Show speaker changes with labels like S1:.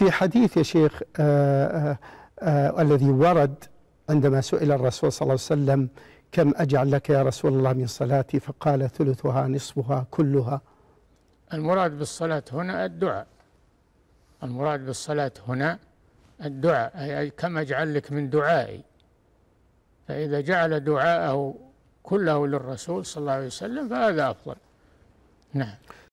S1: في حديث يا شيخ آآ آه،
S2: آآ آه، آه، الذي ورد عندما سئل الرسول صلى الله عليه وسلم كم أجعل لك يا رسول الله من صلاتي فقال ثلثها نصفها كلها
S3: المراد بالصلاة هنا الدعاء المراد بالصلاة هنا الدعاء أي كم أجعل لك من دعائي فإذا جعل دعاءه كله للرسول صلى الله عليه وسلم فهذا أفضل نعم